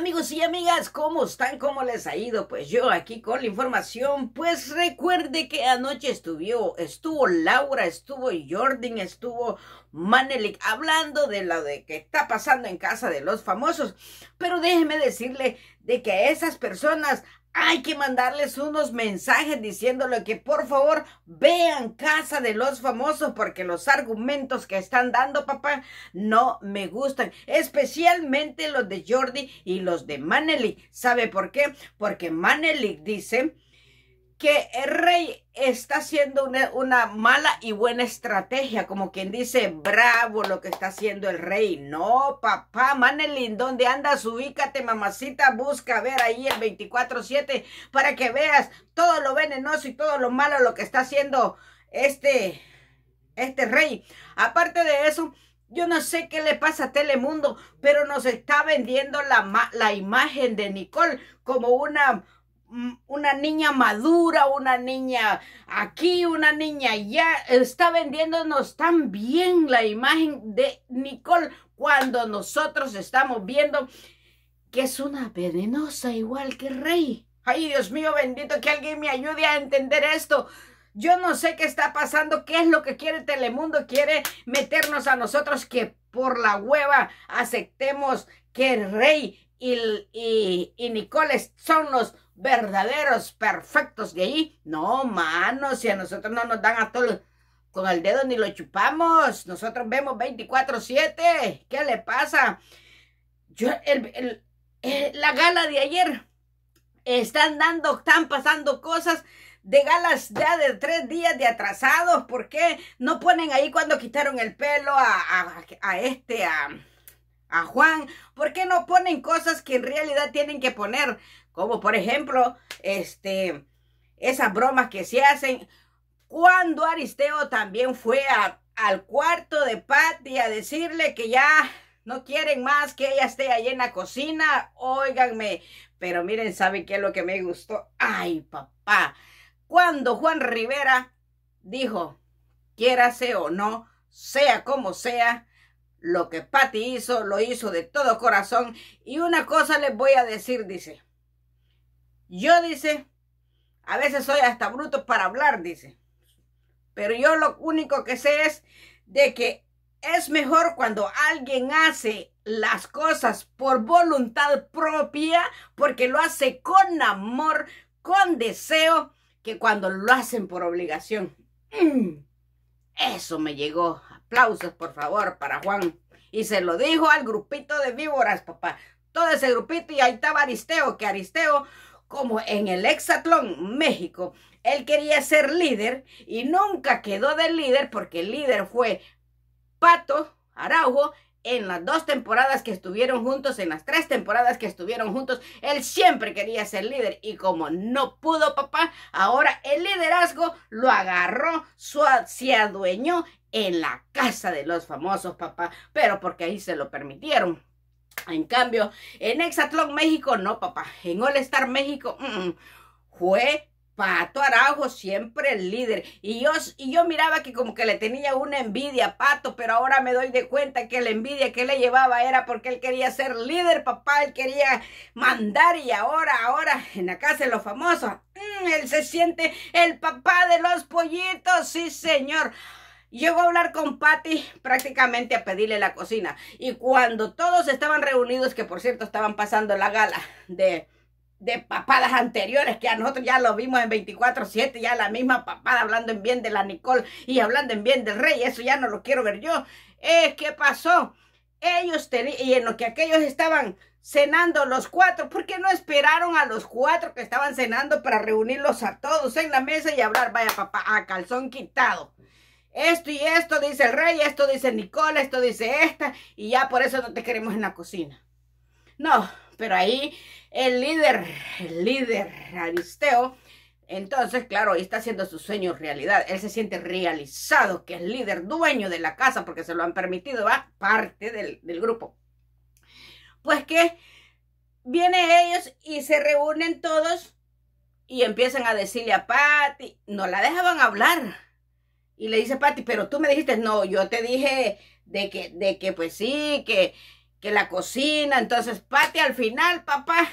amigos y amigas, ¿cómo están? ¿Cómo les ha ido? Pues yo aquí con la información, pues recuerde que anoche estuvo, estuvo Laura, estuvo Jordan, estuvo Manelik hablando de lo de que está pasando en casa de los famosos, pero déjeme decirle de que a esas personas hay que mandarles unos mensajes diciéndole que por favor vean Casa de los Famosos porque los argumentos que están dando, papá, no me gustan. Especialmente los de Jordi y los de Manelik. ¿Sabe por qué? Porque Manelik dice que el rey está haciendo una, mala y buena estrategia, como quien dice, bravo lo que está haciendo el rey. No, papá, Manelín, ¿dónde andas? Ubícate, mamacita, busca ver ahí el 24-7 para que veas todo lo venenoso y todo lo malo lo que está haciendo este, este rey. Aparte de eso, yo no sé qué le pasa a Telemundo, pero nos está vendiendo la, la imagen de Nicole como una una niña madura, una niña aquí, una niña allá, está vendiéndonos tan bien la imagen de Nicole cuando nosotros estamos viendo que es una venenosa igual que Rey. Ay, Dios mío bendito, que alguien me ayude a entender esto. Yo no sé qué está pasando, qué es lo que quiere Telemundo, quiere meternos a nosotros que por la hueva aceptemos que Rey y, y, y Nicole son los verdaderos, perfectos de ahí. No, mano, si a nosotros no nos dan a todos con el dedo ni lo chupamos. Nosotros vemos 24-7. ¿Qué le pasa? Yo, el, eh, la gala de ayer, están dando, están pasando cosas de galas ya de tres días de atrasados. ¿Por qué no ponen ahí cuando quitaron el pelo a, a, a este, a a Juan? ¿Por qué no ponen cosas que en realidad tienen que poner? Como por ejemplo, este, esas bromas que se hacen. Cuando Aristeo también fue al cuarto de Patty a decirle que ya no quieren más que ella esté ahí en la cocina. Óiganme. Pero miren, ¿saben qué es lo que me gustó? Ay, papá. Cuando Juan Rivera dijo, quiérase o no, sea como sea, lo que Patti hizo, lo hizo de todo corazón. Y una cosa les voy a decir, dice. Yo, dice, a veces soy hasta bruto para hablar, dice. Pero yo lo único que sé es de que es mejor cuando alguien hace las cosas por voluntad propia, porque lo hace con amor, con deseo, que cuando lo hacen por obligación. Mm, eso me llegó aplausos, por favor, para Juan. Y se lo dijo al grupito de víboras, papá. Todo ese grupito, y ahí estaba Aristeo, que Aristeo, como en el exatlón México, él quería ser líder y nunca quedó de líder porque el líder fue Pato Araujo en las dos temporadas que estuvieron juntos, en las tres temporadas que estuvieron juntos, él siempre quería ser líder y como no pudo papá, ahora el liderazgo lo agarró, su, se adueñó en la casa de los famosos papá, pero porque ahí se lo permitieron. En cambio, en Exatlón México, no papá, en All Star México, mm, mm, fue Pato Araujo siempre el líder. Y yo, y yo miraba que como que le tenía una envidia a Pato, pero ahora me doy de cuenta que la envidia que le llevaba era porque él quería ser líder, papá, él quería mandar y ahora, ahora, en la casa de los famosos, mm, él se siente el papá de los pollitos, sí señor. Llegó a hablar con Patty prácticamente a pedirle la cocina. Y cuando todos estaban reunidos, que por cierto estaban pasando la gala de de papadas anteriores que a nosotros ya lo vimos en 24-7, ya la misma papada hablando en bien de la Nicole y hablando en bien del rey, eso ya no lo quiero ver yo. Eh, ¿Qué pasó? Ellos tenían, y en lo que aquellos estaban cenando los cuatro, ¿por qué no esperaron a los cuatro que estaban cenando para reunirlos a todos en la mesa y hablar, vaya papá, a calzón quitado? Esto y esto dice el rey, esto dice Nicole, esto dice esta, y ya por eso no te queremos en la cocina. No, pero ahí el líder, el líder Aristeo, entonces, claro, está haciendo sus sueño realidad. Él se siente realizado que es líder, dueño de la casa, porque se lo han permitido, va parte del, del grupo. Pues que vienen ellos y se reúnen todos y empiezan a decirle a Patty, no la dejaban hablar. Y le dice Patty, pero tú me dijiste, no, yo te dije de que, de que pues sí, que que la cocina. Entonces, Patti, al final, papá,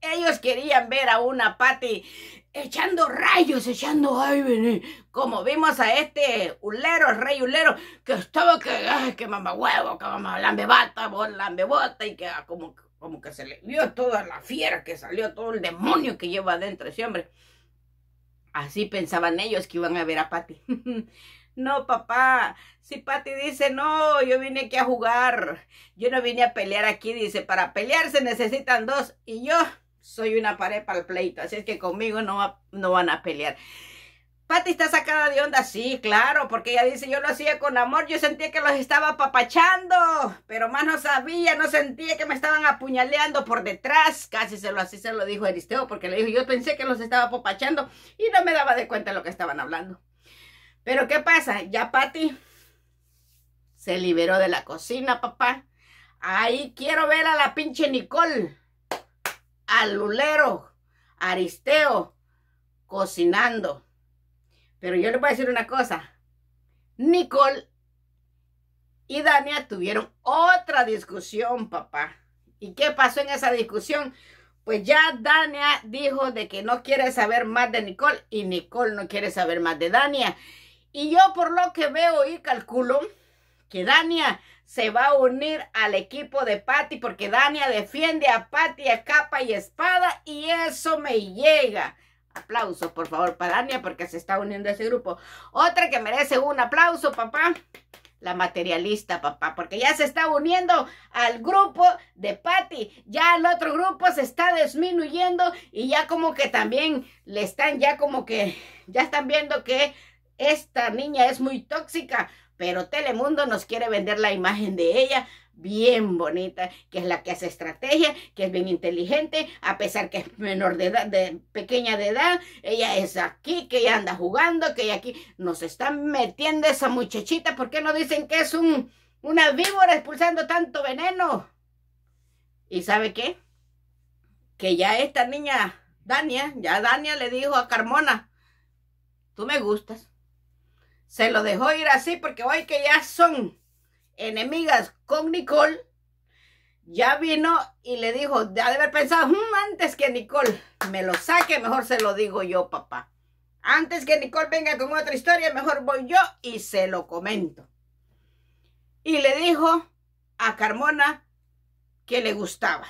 ellos querían ver a una patty echando rayos, echando ay, vení, Como vimos a este ulero, rey ulero, que estaba que, ay, que mamá huevo, que mamá lambe bata, bota, y que ah, como, como que se le vio toda la fiera que salió, todo el demonio que lleva adentro ese hombre. Así pensaban ellos que iban a ver a Patty. No, papá, si Pati dice, no, yo vine aquí a jugar, yo no vine a pelear aquí, dice, para pelear se necesitan dos y yo soy una pared para el pleito, así es que conmigo no, no van a pelear. Pati está sacada de onda, sí, claro, porque ella dice, yo lo hacía con amor, yo sentía que los estaba papachando, pero más no sabía, no sentía que me estaban apuñaleando por detrás, casi se lo así se lo dijo Aristeo, porque le dijo, yo pensé que los estaba papachando y no me daba de cuenta lo que estaban hablando. Pero ¿qué pasa? Ya Patty se liberó de la cocina, papá. Ahí quiero ver a la pinche Nicole, al Lulero, Aristeo, cocinando. Pero yo le voy a decir una cosa. Nicole y Dania tuvieron otra discusión, papá. ¿Y qué pasó en esa discusión? Pues ya Dania dijo de que no quiere saber más de Nicole y Nicole no quiere saber más de Dania. Y yo por lo que veo y calculo que Dania se va a unir al equipo de Patty porque Dania defiende a Patty a capa y espada y eso me llega. Aplauso, por favor, para Dania porque se está uniendo a ese grupo. Otra que merece un aplauso, papá. La materialista, papá, porque ya se está uniendo al grupo de Patty. Ya el otro grupo se está disminuyendo y ya como que también le están, ya como que, ya están viendo que esta niña es muy tóxica, pero Telemundo nos quiere vender la imagen de ella bien bonita, que es la que hace estrategia, que es bien inteligente, a pesar que es menor de edad, de pequeña de edad, ella es aquí, que ella anda jugando, que ella aquí nos están metiendo esa muchachita, ¿por qué no dicen que es una víbora expulsando tanto veneno? ¿Y sabe qué? Que ya esta niña, Dania, ya Dania le dijo a Carmona, tú me gustas se lo dejó ir así porque hoy que ya son enemigas con Nicole, ya vino y le dijo, ha de haber pensado, hmm, antes que Nicole me lo saque, mejor se lo digo yo, papá. Antes que Nicole venga con otra historia, mejor voy yo y se lo comento. Y le dijo a Carmona que le gustaba.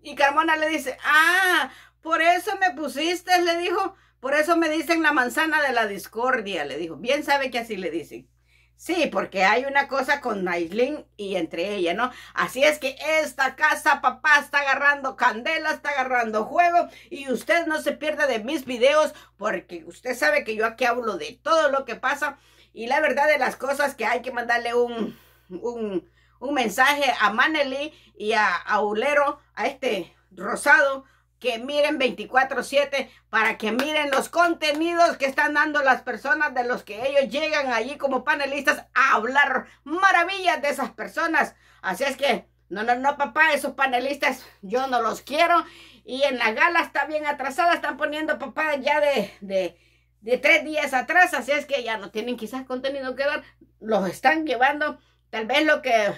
Y Carmona le dice, ah, por eso me pusiste, le dijo, por eso me dicen la manzana de la discordia, le dijo. Bien sabe que así le dicen. Sí, porque hay una cosa con Aislin y entre ella, ¿no? Así es que esta casa, papá, está agarrando candela, está agarrando juego y usted no se pierda de mis videos porque usted sabe que yo aquí hablo de todo lo que pasa y la verdad de las cosas que hay que mandarle un, un, mensaje a Maneli y a, Aulero, a este rosado, que miren 24/7, para que miren los contenidos que están dando las personas de los que ellos llegan allí como panelistas a hablar maravillas de esas personas. Así es que, no, no, no, papá, esos panelistas yo no los quiero. Y en la gala está bien atrasada, están poniendo papá ya de, de, de tres días atrás, así es que ya no tienen quizás contenido que dar, los están llevando. Tal vez lo que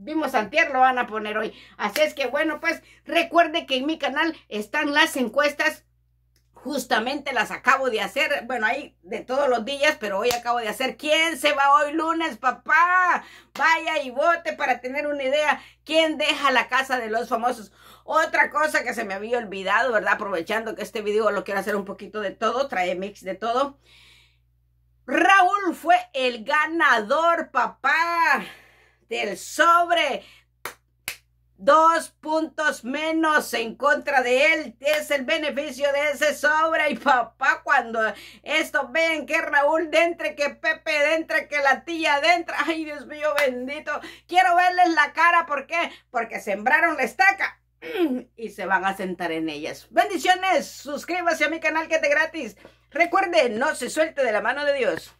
vimos antier, lo van a poner hoy. Así es que bueno, pues recuerde que en mi canal están las encuestas. Justamente las acabo de hacer, bueno, ahí de todos los días, pero hoy acabo de hacer. ¿Quién se va hoy lunes, papá? Vaya y vote para tener una idea. ¿Quién deja la casa de los famosos? Otra cosa que se me había olvidado, ¿verdad? Aprovechando que este video lo quiero hacer un poquito de todo, trae mix de todo. Raúl fue el ganador, papá del sobre. Dos puntos menos en contra de él es el beneficio de ese sobre. Y papá, cuando esto ven que Raúl dentro, que Pepe dentro, que la tía entra Ay, Dios mío bendito. Quiero verles la cara. ¿Por qué? Porque sembraron la estaca y se van a sentar en ellas. Bendiciones, suscríbase a mi canal que te gratis. Recuerde, no se suelte de la mano de Dios.